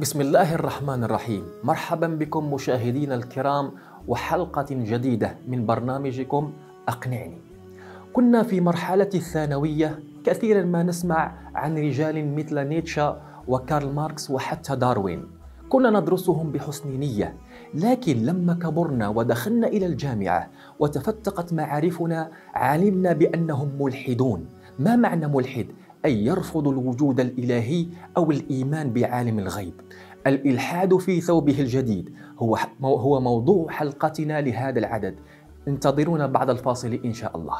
بسم الله الرحمن الرحيم مرحبا بكم مشاهدينا الكرام وحلقة جديدة من برنامجكم أقنعني كنا في مرحلة الثانوية كثيرا ما نسمع عن رجال مثل نيتشا وكارل ماركس وحتى داروين كنا ندرسهم بحسن نية لكن لما كبرنا ودخلنا إلى الجامعة وتفتقت معارفنا علمنا بأنهم ملحدون ما معنى ملحد؟ أي يرفض الوجود الإلهي أو الإيمان بعالم الغيب الإلحاد في ثوبه الجديد هو, هو موضوع حلقتنا لهذا العدد انتظرونا بعد الفاصل إن شاء الله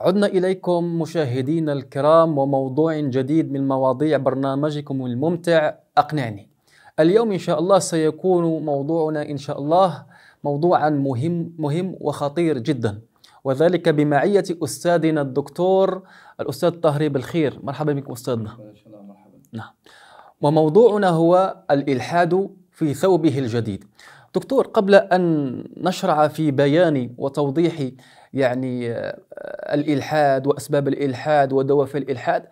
عدنا إليكم مشاهدينا الكرام وموضوع جديد من مواضيع برنامجكم الممتع أقنعني اليوم إن شاء الله سيكون موضوعنا إن شاء الله موضوعا مهم مهم وخطير جدا وذلك بمعية أستاذنا الدكتور الأستاذ طهري بالخير مرحبا بك أستاذنا نعم وموضوعنا هو الإلحاد في ثوبه الجديد دكتور قبل أن نشرع في بيان وتوضيح يعني آه، الإلحاد وأسباب الإلحاد ودوافع الإلحاد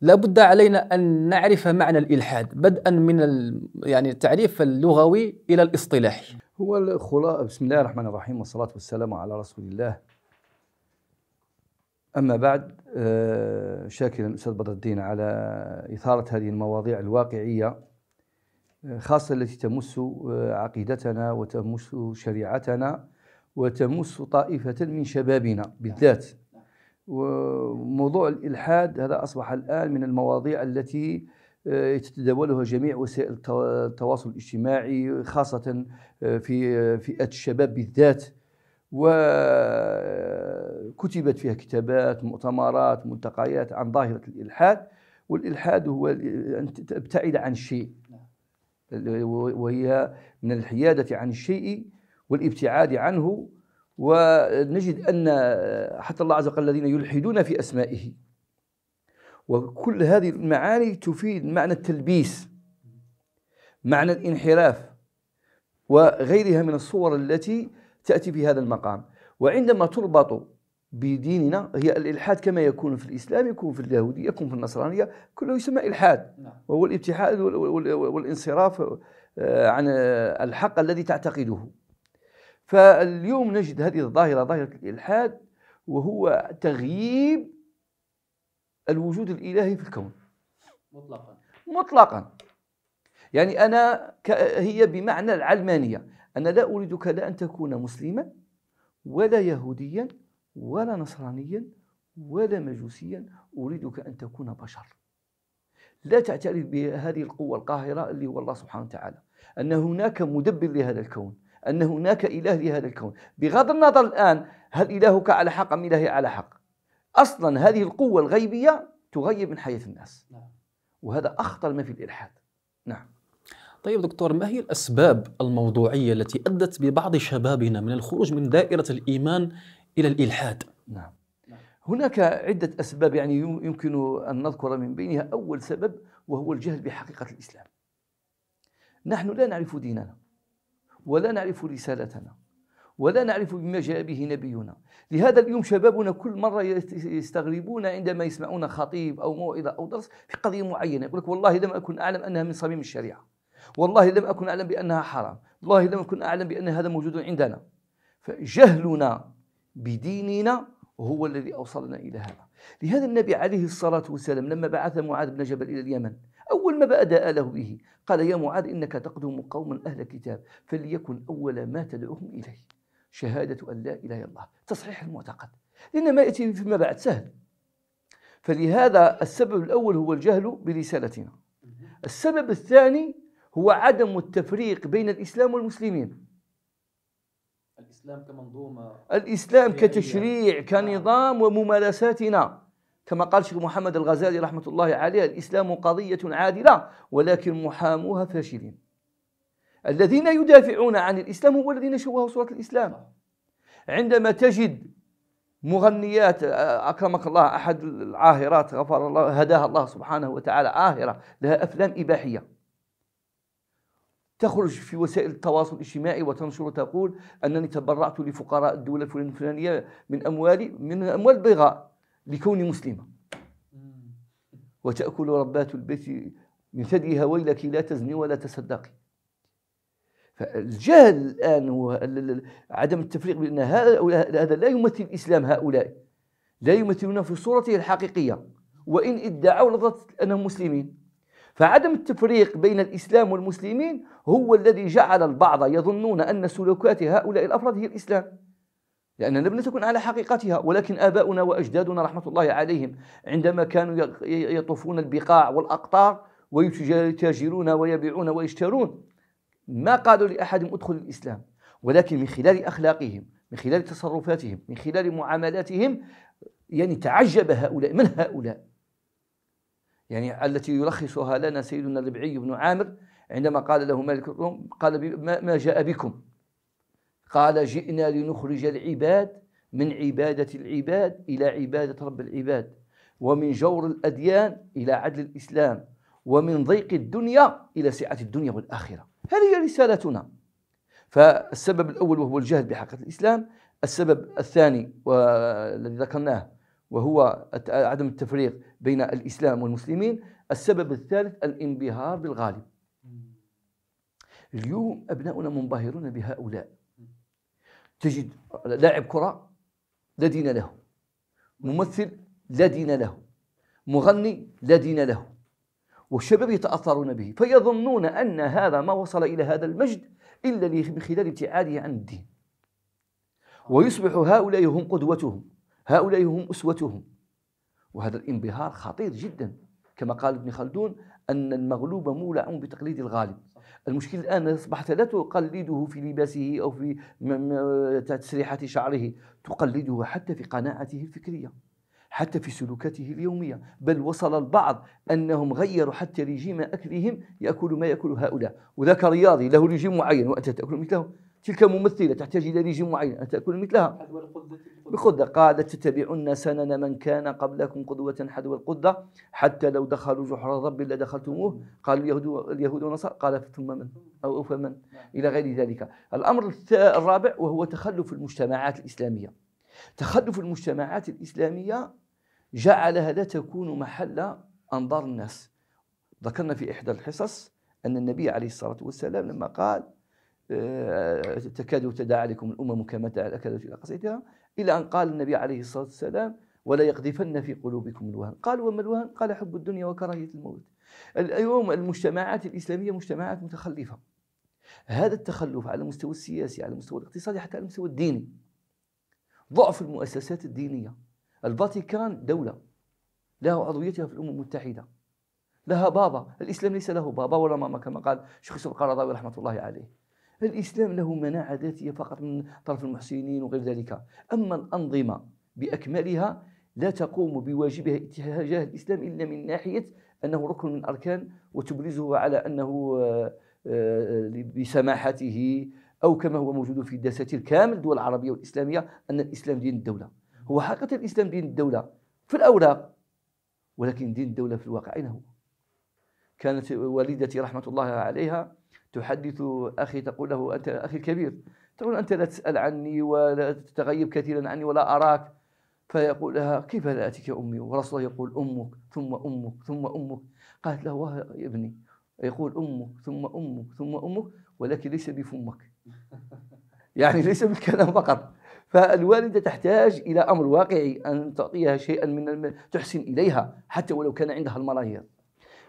لابد علينا أن نعرف معنى الإلحاد بدءا من يعني التعريف اللغوي إلى الاصطلاحي هو الخلاصة بسم الله الرحمن الرحيم والصلاة والسلام على رسول الله أما بعد آه، شاكرا أستاذ بدر الدين على إثارة هذه المواضيع الواقعية آه، خاصة التي تمس آه، عقيدتنا وتمس شريعتنا وتمس طائفة من شبابنا بالذات وموضوع الإلحاد هذا أصبح الآن من المواضيع التي آه، يتداولها جميع وسائل التواصل الاجتماعي خاصة آه، في آه، فئة الشباب بالذات وكتبت فيها كتابات مؤتمرات ملتقيات عن ظاهرة الإلحاد والإلحاد هو أن تبتعد عن شيء وهي من الحيادة عن الشيء والابتعاد عنه ونجد أن حتى الله عز وجل الذين يلحدون في أسمائه وكل هذه المعاني تفيد معنى التلبيس معنى الانحراف وغيرها من الصور التي تأتي في هذا المقام وعندما تربط بديننا هي الإلحاد كما يكون في الإسلام يكون في اليهودية يكون في النصرانية كله يسمى إلحاد نعم. وهو الابتحاد والانصراف آه، عن الحق الذي تعتقده فاليوم نجد هذه الظاهرة ظاهرة الإلحاد وهو تغييب الوجود الإلهي في الكون مطلقا مطلقا يعني أنا هي بمعنى العلمانية أنا لا أريدك لا أن تكون مسلما ولا يهوديا ولا نصرانيا ولا مجوسيا أريدك أن تكون بشر لا تعترف بهذه القوة القاهرة اللي هو الله سبحانه وتعالى أن هناك مدبر لهذا الكون أن هناك إله لهذا الكون بغض النظر الآن هل إلهك على حق أم إلهي على حق اصلا هذه القوه الغيبيه تغيب من حياه الناس نعم. وهذا اخطر ما في الالحاد نعم طيب دكتور ما هي الاسباب الموضوعيه التي ادت ببعض شبابنا من الخروج من دائره الايمان الى الالحاد نعم هناك عدة أسباب يعني يمكن أن نذكر من بينها أول سبب وهو الجهل بحقيقة الإسلام نحن لا نعرف ديننا ولا نعرف رسالتنا ولا نعرف بما جاء به نبينا لهذا اليوم شبابنا كل مرة يستغربون عندما يسمعون خطيب أو موعظة أو درس في قضية معينة يقول لك والله لم أكن أعلم أنها من صميم الشريعة والله لم أكن أعلم بأنها حرام والله لم أكن أعلم بأن هذا موجود عندنا فجهلنا بديننا هو الذي أوصلنا إلى هذا لهذا النبي عليه الصلاة والسلام لما بعث معاذ بن جبل إلى اليمن أول ما بدأ له به قال يا معاذ إنك تقدم قوما أهل كتاب فليكن أول ما تدعوهم إليه شهادة أن لا إله إلا الله تصحيح المعتقد لأن ما يأتي فيما بعد سهل فلهذا السبب الأول هو الجهل برسالتنا السبب الثاني هو عدم التفريق بين الإسلام والمسلمين الإسلام كمنظومة الإسلام كتشريع كنظام نعم. وممارساتنا كما قال شيخ محمد الغزالي رحمة الله عليه الإسلام قضية عادلة ولكن محاموها فاشلين الذين يدافعون عن الإسلام هم الذين شوهوا صورة الإسلام عندما تجد مغنيات آه، أكرمك الله أحد العاهرات غفر الله هداها الله سبحانه وتعالى عاهرة لها أفلام إباحية تخرج في وسائل التواصل الاجتماعي وتنشر تقول أنني تبرعت لفقراء الدولة الفلانية من أموالي من أموال البغاء لكوني مسلمة وتأكل ربات البيت من ثديها ويلك لا تزني ولا تصدقي الجهل الآن وعدم التفريق بأن هذا لا يمثل الإسلام هؤلاء لا يمثلون في صورته الحقيقية وإن ادعوا نظره أنهم مسلمين فعدم التفريق بين الإسلام والمسلمين هو الذي جعل البعض يظنون أن سلوكات هؤلاء الأفراد هي الإسلام لأننا لم تكن على حقيقتها ولكن آباؤنا وأجدادنا رحمة الله عليهم عندما كانوا يطوفون البقاع والأقطار ويتاجرون ويبيعون ويشترون ما قالوا لأحد ادخل الإسلام ولكن من خلال أخلاقهم من خلال تصرفاتهم من خلال معاملاتهم يعني تعجب هؤلاء من هؤلاء يعني التي يلخصها لنا سيدنا الربعي بن عامر عندما قال له مالك الروم قال ما جاء بكم قال جئنا لنخرج العباد من عبادة العباد إلى عبادة رب العباد ومن جور الأديان إلى عدل الإسلام ومن ضيق الدنيا إلى سعة الدنيا والآخرة هذه هي رسالتنا فالسبب الأول وهو الجهل بحقيقة الإسلام السبب الثاني والذي ذكرناه وهو عدم التفريق بين الإسلام والمسلمين السبب الثالث الانبهار بالغالب اليوم أبناؤنا منبهرون بهؤلاء تجد لاعب كرة لا دين له ممثل لا دين له مغني لا دين له والشباب يتأثرون به فيظنون أن هذا ما وصل إلى هذا المجد إلا من خلال ابتعاده عن الدين ويصبح هؤلاء هم قدوتهم هؤلاء هم أسوتهم وهذا الانبهار خطير جدا كما قال ابن خلدون أن المغلوب مولع بتقليد الغالب المشكل الآن أصبحت لا تقلده في لباسه أو في تسريحة شعره تقلده حتى في قناعته الفكرية حتى في سلوكاته اليومية بل وصل البعض أنهم غيروا حتى رجيم أكلهم يأكل ما يأكل هؤلاء وذاك رياضي له رجيم معين وأنت تأكل مثله تلك ممثلة تحتاج إلى رجيم معين أنت تأكل مثلها بخدة قالت تتبعن سنن من كان قبلكم قدوة حذو القدة حتى لو دخلوا جحر رب لدخلتموه قال اليهود اليهود والنصارى قال ثم من أو فمن إلى غير ذلك الأمر الرابع وهو تخلف المجتمعات الإسلامية تخلف المجتمعات الإسلامية جعلها لا تكون محل أنظار الناس ذكرنا في إحدى الحصص أن النبي عليه الصلاة والسلام لما قال آه، تكاد تداعى لكم الأمم كما أكلت إلى قصيدها إلى أن قال النبي عليه الصلاة والسلام ولا يقذفن في قلوبكم الوهن قال وما الوهن قال حب الدنيا وكراهية الموت اليوم المجتمعات الإسلامية مجتمعات متخلفة هذا التخلف على المستوى السياسي على المستوى الاقتصادي حتى على المستوى الديني ضعف المؤسسات الدينية الفاتيكان دولة لها عضويتها في الأمم المتحدة لها بابا الإسلام ليس له بابا ولا ماما كما قال شيخ يوسف القرضاوي رحمة الله عليه الإسلام له مناعة ذاتية فقط من طرف المحسنين وغير ذلك أما الأنظمة بأكملها لا تقوم بواجبها اتجاه الإسلام إلا من ناحية أنه ركن من أركان وتبرزه على أنه آه، آه، بسماحته أو كما هو موجود في الدساتير كامل الدول العربية والإسلامية أن الإسلام دين الدولة هو حقيقة الإسلام دين الدولة في الأوراق ولكن دين الدولة في الواقع أين هو؟ كانت والدتي رحمة الله عليها تحدث أخي تقول له أنت أخي الكبير تقول أنت لا تسأل عني ولا تتغيب كثيرا عني ولا أراك فيقول لها كيف لا أتيك أمي ورسول الله يقول أمك ثم أمك ثم أمك قالت له يا ابني يقول أمك ثم أمك ثم أمك ولكن ليس بفمك يعني ليس بالكلام فقط فالوالدة تحتاج إلى أمر واقعي أن تعطيها شيئا من تحسن إليها حتى ولو كان عندها الملايير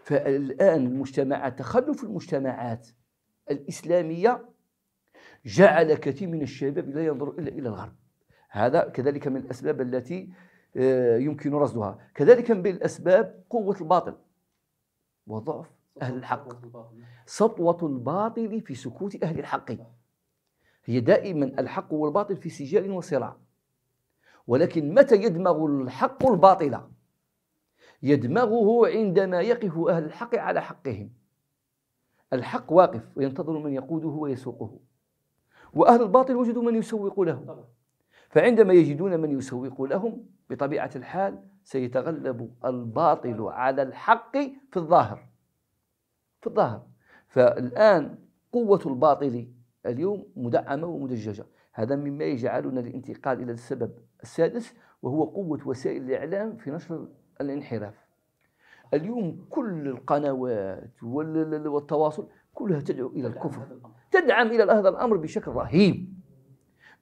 فالآن المجتمعات تخلف المجتمعات الإسلامية جعل كثير من الشباب لا ينظر إلا إلى الغرب هذا كذلك من الأسباب التي آه، يمكن رصدها كذلك من الأسباب قوة الباطل وضعف أهل الحق سطوة الباطل في سكوت أهل الحق هي دائما الحق والباطل في سجال وصراع ولكن متى يدمغ الحق الباطل يدمغه عندما يقف أهل الحق على حقهم الحق واقف وينتظر من يقوده ويسوقه وأهل الباطل وجدوا من يسوق له فعندما يجدون من يسوق لهم بطبيعة الحال سيتغلب الباطل على الحق في الظاهر في الظاهر فالآن قوة الباطل اليوم مدعمة ومدججة هذا مما يجعلنا الانتقال إلى السبب السادس وهو قوة وسائل الإعلام في نشر الانحراف اليوم كل القنوات والتواصل كلها تدعو إلى الكفر تدعم إلى هذا الأمر بشكل رهيب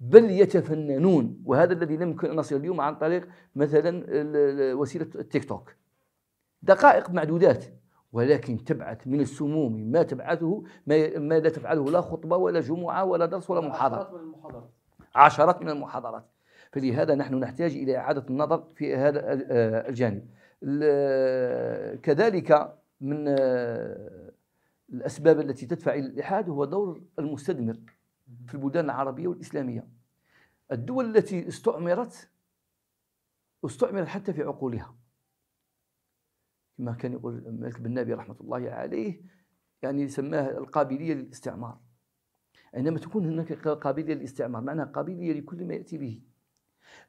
بل يتفننون وهذا الذي لم يكن أن نصل اليوم عن طريق مثلا وسيلة التيك توك دقائق معدودات ولكن تبعث من السموم ما تبعثه ما, ما لا تفعله لا خطبة ولا جمعة ولا درس ولا محاضرة عشرات من المحاضرات فلهذا نحن نحتاج إلى إعادة النظر في هذا آه، الجانب آه، كذلك من آه، الأسباب التي تدفع إلى الإلحاد هو دور المستثمر في البلدان العربية والإسلامية الدول التي استعمرت استعمرت حتى في عقولها كما كان يقول الملك بن نبي رحمة الله عليه يعني سماه القابلية للاستعمار عندما تكون هناك قابلية للاستعمار معناها قابلية لكل ما يأتي به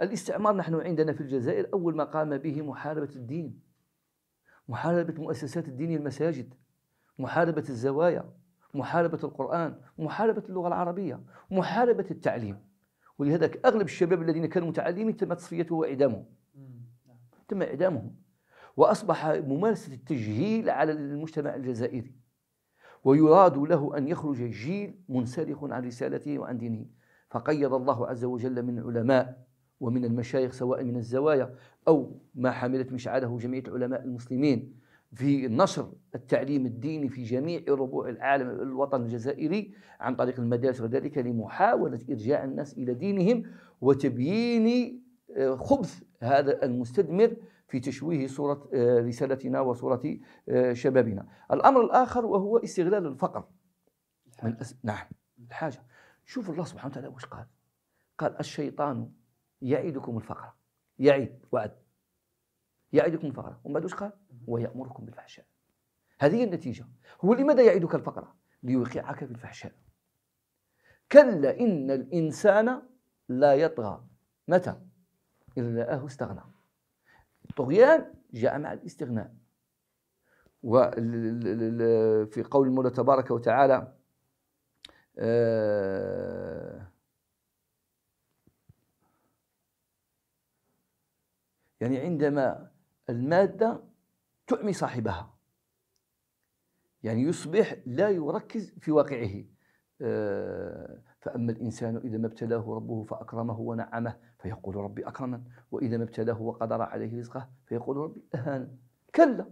الاستعمار نحن عندنا في الجزائر أول ما قام به محاربة الدين محاربة مؤسسات الدين المساجد محاربة الزوايا محاربة القرآن محاربة اللغة العربية محاربة التعليم ولهذا أغلب الشباب الذين كانوا متعلمين تم تصفيته وإعدامهم نعم. تم إعدامهم وأصبح ممارسة التجهيل على المجتمع الجزائري ويراد له أن يخرج جيل منسلخ عن رسالته وعن دينه فقيض الله عز وجل من العلماء ومن المشايخ سواء من الزوايا أو ما حملت مشعله جمعية العلماء المسلمين في نشر التعليم الديني في جميع ربوع العالم الوطن الجزائري عن طريق المدارس وذلك لمحاولة إرجاع الناس إلى دينهم وتبيين آه، خبث هذا المستدمر في تشويه صورة آه، رسالتنا وصورة آه، شبابنا الأمر الآخر وهو استغلال الفقر من أس... نعم الحاجة شوف الله سبحانه وتعالى وش قال قال الشيطان يعدكم الفقر يعد وعد يعدكم الفقر ومن بعد قال ويأمركم بالفحشاء هذه النتيجة هو لماذا يعدك الفقر ليوقعك في الفحشاء كلا إن الإنسان لا يطغى متى إلا أهو استغنى الطغيان جاء مع الاستغناء وفي قول المولى تبارك وتعالى آه، يعني عندما المادة تعمي صاحبها يعني يصبح لا يركز في واقعه آه، فأما الإنسان إذا ما ابتلاه ربه فأكرمه ونعمه فيقول ربي أكرمن وإذا ما ابتلاه وقدر عليه رزقه فيقول ربي أهان كلا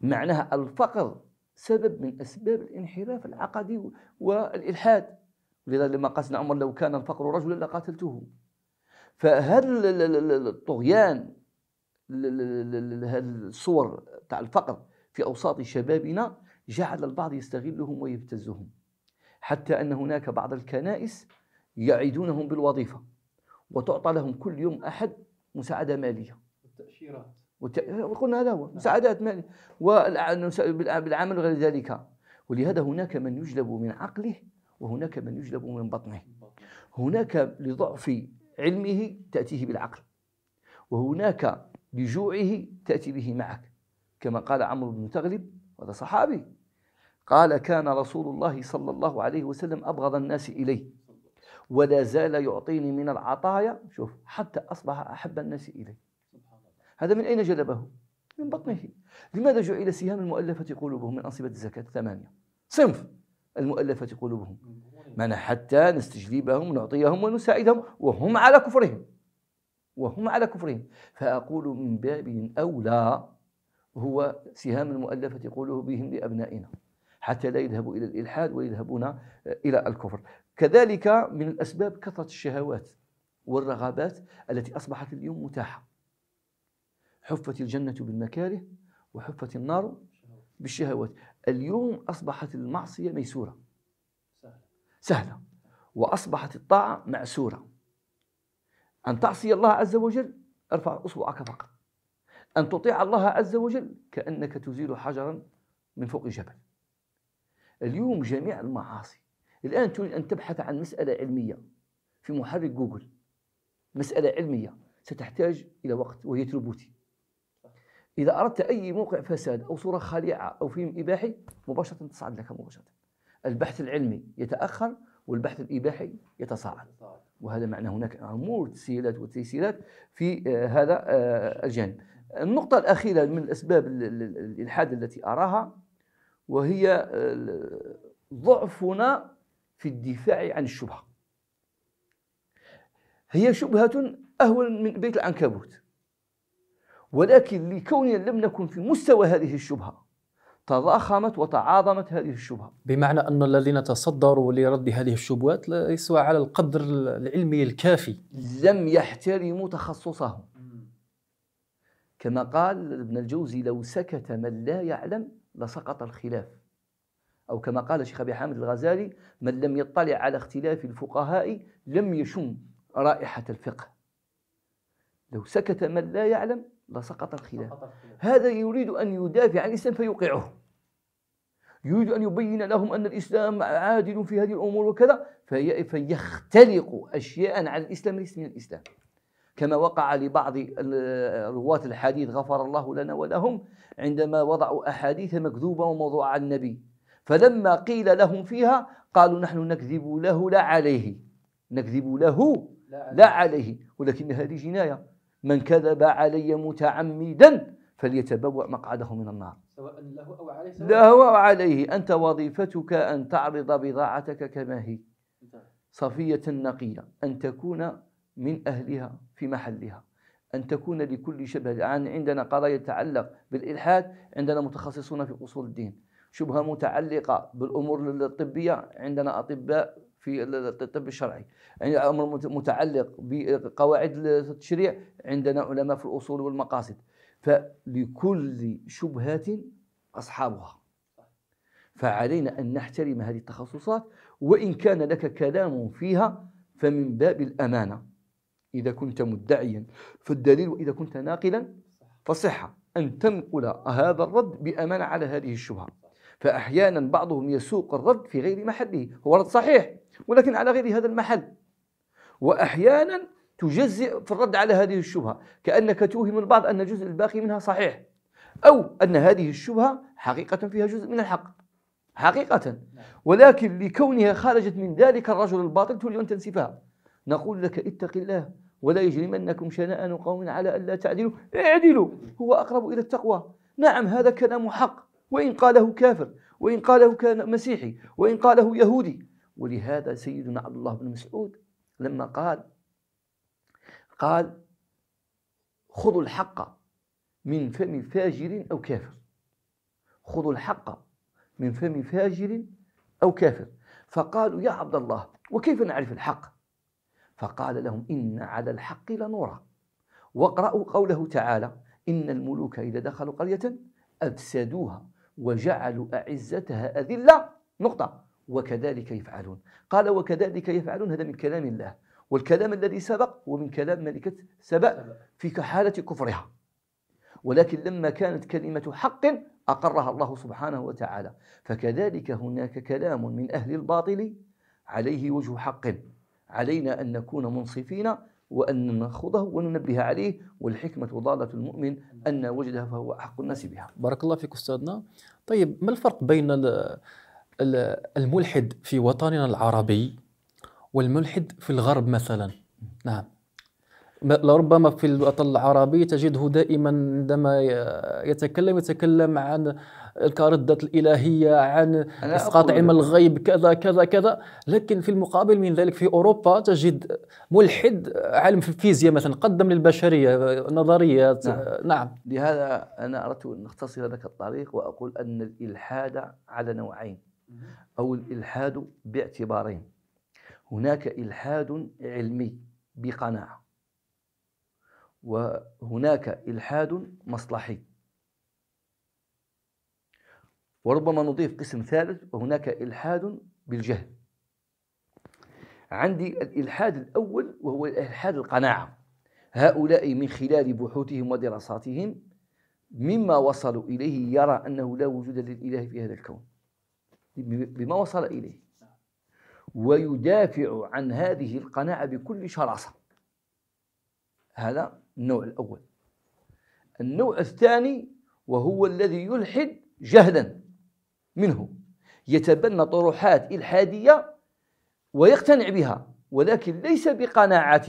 معناها الفقر سبب من أسباب الانحراف العقدي والإلحاد ولذا لما قاسنا عمر لو كان الفقر رجلا لقاتلته فهذا الطغيان الصور تاع الفقر في أوساط شبابنا جعل البعض يستغلهم ويبتزهم حتى أن هناك بعض الكنائس يعيدونهم بالوظيفة وتعطى لهم كل يوم أحد مساعدة مالية والتأشيرات وقلنا هذا هو نعم. مساعدات مالية بالعمل وغير ذلك ولهذا هناك من يجلب من عقله وهناك من يجلب من بطنه هناك لضعف علمه تأتيه بالعقل وهناك لجوعه تأتي به معك كما قال عمرو بن تغلب هذا صحابي قال كان رسول الله صلى الله عليه وسلم أبغض الناس إلي ولا زال يعطيني من العطايا شوف حتى أصبح أحب الناس إلي هذا من أين جلبه؟ من بطنه لماذا جعل سهام المؤلفة قلوبهم من أنصبة الزكاة ثمانية صنف المؤلفة قلوبهم من حتى نستجلبهم ونعطيهم ونساعدهم وهم على كفرهم وهم على كفرهم فأقول من باب أولى هو سهام المؤلفة قلوبهم لأبنائنا حتى لا يذهبوا إلى الإلحاد ويذهبون آه، إلى الكفر كذلك من الأسباب كثرة الشهوات والرغبات التي أصبحت اليوم متاحة حفت الجنة بالمكاره وحفت النار بالشهوات اليوم أصبحت المعصية ميسورة سهلة وأصبحت الطاعة معسورة أن تعصي الله عز وجل ارفع أصبعك فقط أن تطيع الله عز وجل كأنك تزيل حجرا من فوق جبل اليوم جميع المعاصي الآن تريد أن تبحث عن مسألة علمية في محرك جوجل مسألة علمية ستحتاج إلى وقت وهي تربوتي إذا أردت أي موقع فساد أو صورة خليعة أو فيلم إباحي مباشرة تصعد لك مباشرة البحث العلمي يتأخر والبحث الإباحي يتصاعد وهذا معنى هناك أمور تسهيلات وتيسيرات في آه، هذا آه، الجانب النقطة الأخيرة من الأسباب الإلحاد التي أراها وهي آه، ضعفنا في الدفاع عن الشبهة هي شبهة أهون من بيت العنكبوت ولكن لكوننا لم نكن في مستوى هذه الشبهة تضخمت وتعاظمت هذه الشبهة بمعنى أن الذين تصدروا لرد هذه الشبهات ليسوا على القدر العلمي الكافي لم يحترموا تخصصهم كما قال ابن الجوزي لو سكت من لا يعلم لسقط الخلاف أو كما قال الشيخ أبي حامد الغزالي من لم يطلع على اختلاف الفقهاء لم يشم رائحة الفقه لو سكت من لا يعلم لسقط الخلاف هذا يريد أن يدافع عن الإسلام فيوقعه يريد أن يبين لهم أن الإسلام عادل في هذه الأمور وكذا فيختلق أشياء عن الإسلام ليس من الإسلام كما وقع لبعض رواة الحديث غفر الله لنا ولهم عندما وضعوا أحاديث مكذوبة وموضوعة عن النبي فلما قيل لهم فيها قالوا نحن نكذب له لا عليه نكذب له لا عليه ولكن هذه جناية من كذب علي متعمدا فليتبوأ مقعده من النار سواء له أو عليه سواء له أو عليه أنت وظيفتك أن تعرض بضاعتك كما هي صفية نقية أن تكون من أهلها في محلها أن تكون لكل شبهة الآن يعني عندنا قضايا تتعلق بالإلحاد عندنا متخصصون في أصول الدين شبهة متعلقة بالأمور الطبية عندنا أطباء في الطب الشرعي يعني أمر متعلق بقواعد التشريع عندنا علماء في الأصول والمقاصد فلكل شبهة أصحابها فعلينا أن نحترم هذه التخصصات وإن كان لك كلام فيها فمن باب الأمانة إذا كنت مدعيا فالدليل وإذا كنت ناقلا فصحة أن تنقل هذا الرد بأمانة على هذه الشبهة فأحيانا بعضهم يسوق الرد في غير محله هو رد صحيح ولكن على غير هذا المحل وأحيانا تجزئ في الرد على هذه الشبهة كأنك توهم البعض أن الجزء الباقي منها صحيح أو أن هذه الشبهة حقيقة فيها جزء من الحق حقيقة نعم. ولكن لكونها خرجت من ذلك الرجل الباطل تولي أن تنسفها نقول لك اتق الله ولا يجرمنكم شنآن قوم على ألا تعدلوا اعدلوا هو أقرب إلى التقوى نعم هذا كلام حق وإن قاله كافر وإن قاله كان مسيحي وإن قاله يهودي ولهذا سيدنا عبد الله بن مسعود لما قال قال خذوا الحق من فم فاجر أو كافر خذوا الحق من فم فاجر أو كافر فقالوا يا عبد الله وكيف نعرف الحق فقال لهم إن على الحق لنورا واقرأوا قوله تعالى إن الملوك إذا دخلوا قرية أفسدوها وجعلوا أعزتها أذلة نقطة وكذلك يفعلون قال وكذلك يفعلون هذا من كلام الله والكلام الذي سبق هو من كلام ملكة سبأ في كحالة كفرها ولكن لما كانت كلمة حق أقرها الله سبحانه وتعالى فكذلك هناك كلام من أهل الباطل عليه وجه حق علينا أن نكون منصفين وأن نخوضه وننبه عليه والحكمة ضالة المؤمن أن وجدها فهو أحق الناس بها بارك الله فيك أستاذنا طيب ما الفرق بين الملحد في وطننا العربي والملحد في الغرب مثلا نعم لربما في الوطن العربي تجده دائما عندما يتكلم يتكلم عن الكاردات الالهيه عن اسقاط علم الغيب كذا كذا كذا لكن في المقابل من ذلك في اوروبا تجد ملحد عالم في الفيزياء مثلا قدم للبشريه نظريات نعم. نعم لهذا انا اردت ان اختصر لك الطريق واقول ان الالحاد على نوعين او الالحاد باعتبارين هناك الحاد علمي بقناعه وهناك الحاد مصلحي وربما نضيف قسم ثالث وهناك إلحاد بالجهل عندي الإلحاد الأول وهو إلحاد القناعة هؤلاء من خلال بحوثهم ودراساتهم مما وصلوا إليه يرى أنه لا وجود للإله في هذا الكون بما وصل إليه ويدافع عن هذه القناعة بكل شراسة هذا النوع الأول النوع الثاني وهو الذي يلحد جهلا منه يتبنى طروحات إلحادية ويقتنع بها ولكن ليس بقناعة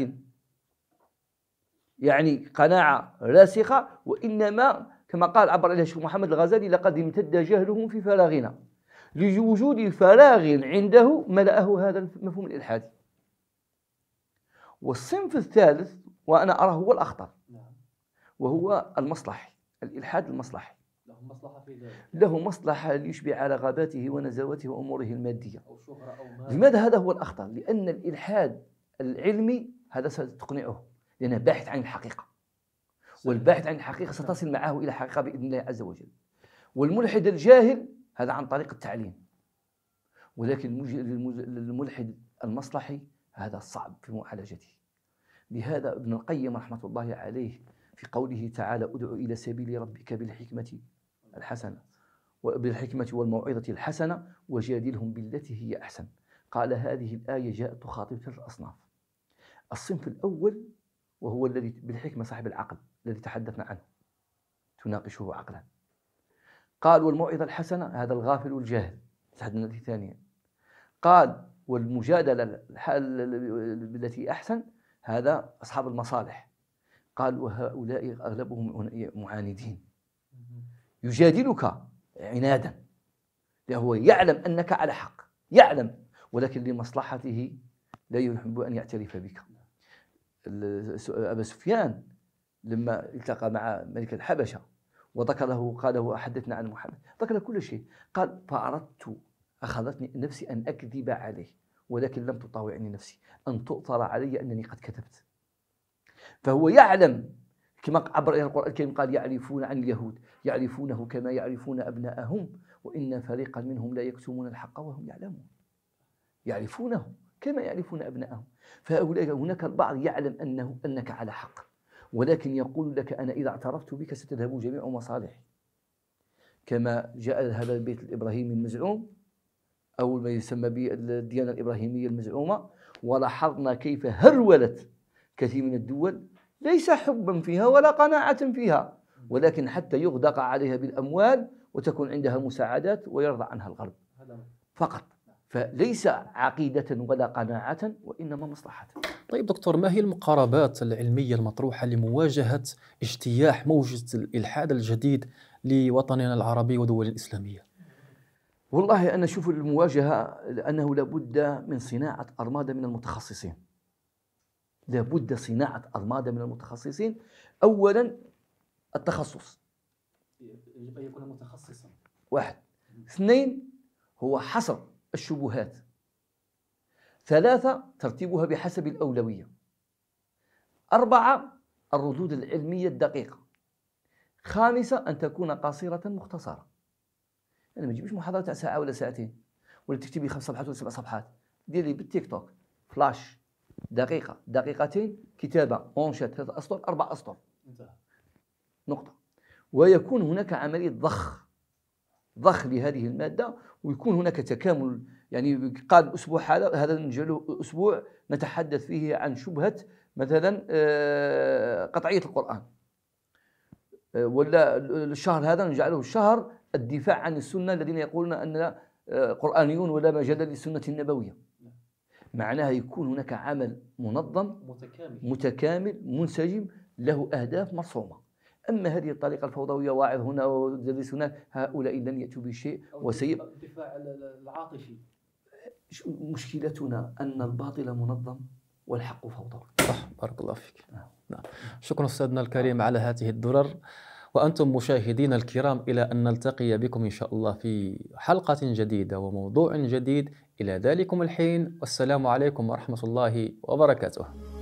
يعني قناعة راسخة وإنما كما قال عبر الشيخ محمد الغزالي لقد امتد جهلهم في فراغنا لوجود فراغ عنده ملأه هذا المفهوم الإلحادي والصنف الثالث وأنا أراه هو الأخطر نعم. وهو المصلحي الإلحاد المصلحي مصلحة له مصلحة ليشبع رغباته ونزواته وأموره المادية لماذا هذا هو الأخطر؟ لأن الإلحاد العلمي هذا ستقنعه لأنه باحث عن الحقيقة والباحث عن الحقيقة ستصل معه إلى حقيقة بإذن الله عز وجل والملحد الجاهل هذا عن طريق التعليم ولكن الملحد المصلحي هذا صعب في معالجته لهذا ابن القيم رحمة الله عليه في قوله تعالى ادع إلى سبيل ربك بالحكمة الحسنة وبالحكمة والموعظة الحسنة وجادلهم بالتي هي أحسن قال هذه الآية جاءت تخاطب ثلاث أصناف الصنف الأول وهو الذي بالحكمة صاحب العقل الذي تحدثنا عنه تناقشه عقلا قال والموعظة الحسنة هذا الغافل الجاهل تحدثنا ثانيا قال والمجادلة التي أحسن هذا أصحاب المصالح قال وهؤلاء أغلبهم معاندين يجادلك عنادا لهو يعلم أنك على حق يعلم ولكن لمصلحته لا يحب أن يعترف بك أبا سفيان لما التقى مع ملك الحبشة وذكره قال له احدثنا عن محمد ذكر كل شيء قال فأردت أخذتني نفسي أن أكذب عليه ولكن لم تطاوعني نفسي أن تؤثر علي أنني قد كذبت فهو يعلم كما عبر القرآن الكريم قال يعرفون عن اليهود يعرفونه كما يعرفون أبناءهم وإن فريقا منهم لا يكتمون الحق وهم يعلمون يعرفونه كما يعرفون أبناءهم فهؤلاء هناك البعض يعلم أنه أنك على حق ولكن يقول لك أنا إذا اعترفت بك ستذهب جميع مصالحي كما جاء هذا البيت الإبراهيمي المزعوم أو ما يسمى بالديانة الإبراهيمية المزعومة ولاحظنا كيف هرولت كثير من الدول ليس حبا فيها ولا قناعة فيها ولكن حتى يغدق عليها بالأموال وتكون عندها مساعدات ويرضى عنها الغرب فقط فليس عقيدة ولا قناعة وإنما مصلحة طيب دكتور ما هي المقاربات العلمية المطروحة لمواجهة اجتياح موجة الإلحاد الجديد لوطننا العربي ودول الإسلامية؟ والله أنا أشوف المواجهة أنه لابد من صناعة أرمادة من المتخصصين لابد صناعة أرمادة من المتخصصين أولا التخصص يجب أن يكون متخصصا واحد اثنين هو حصر الشبهات ثلاثة ترتيبها بحسب الأولوية أربعة الردود العلمية الدقيقة خامسة أن تكون قصيرة مختصرة يعني ما تجيبش محاضرة تاع ساعة ولا ساعتين ولا تكتبي خمس صفحات ولا سبع صفحات ديري بالتيك توك فلاش دقيقة دقيقتين كتابة أنشة ثلاثة أسطر أربع أسطر نقطة ويكون هناك عملية ضخ ضخ لهذه المادة ويكون هناك تكامل يعني قال أسبوع هذا هذا نجعله أسبوع نتحدث فيه عن شبهة مثلا آه، قطعية القرآن آه، ولا الشهر هذا نجعله الشهر الدفاع عن السنة الذين يقولون أننا آه، قرآنيون ولا مجال للسنة النبوية معناها يكون هناك عمل منظم متكامل متكامل منسجم له أهداف مرسومة أما هذه الطريقة الفوضوية واعظ هنا ودرس هناك هؤلاء لن يأتوا بشيء وسيب الدفاع العاطفي مشكلتنا أن الباطل منظم والحق فوضوي صح بارك الله فيك نعم. نعم شكرا أستاذنا الكريم على هذه الدرر وأنتم مشاهدين الكرام إلى أن نلتقي بكم إن شاء الله في حلقة جديدة وموضوع جديد إلى ذلكم الحين والسلام عليكم ورحمة الله وبركاته